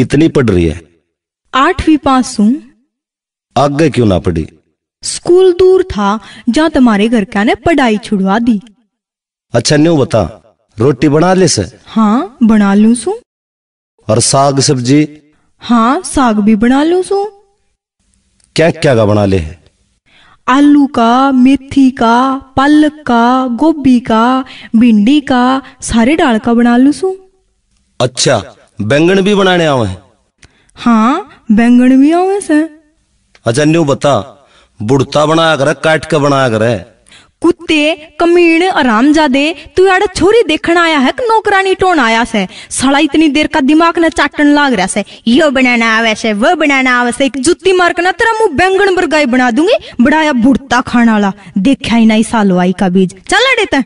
कितनी पढ़ रही है आठवीं पास हूँ आगे क्यों ना पढ़ी स्कूल दूर था जहाँ तुम्हारे घर का ने पढ़ाई छुड़वा दी अच्छा न्यू बता रोटी बना ले से हाँ बना लू सू और साग सब्जी हाँ साग भी बना लू सू क्या क्या का बना ले है आलू का मेथी का पालक का गोभी का भिंडी का सारे डाल का बना लू सू अच्छा बैंगन भी बनाने आवे है हाँ बैंगन भी आवे से अच्छा न्यू बता बुढ़ता बनाया करे काट के बनाया करे कुत्ते कमीण आराम जादे तू यार छोरी देखण आया है कि नौकरानी टोन आया से सड़ा इतनी देर का दिमाग न चाटन लाग रहा से यो बनाना आवे से वो बनाना आवे से एक जुत्ती मार के ना तेरा मुंह बैंगन बरगाई बना दूंगी बड़ा या बुढ़ता खाना वाला देखा ही नहीं सालवाई का बीज चल अड़े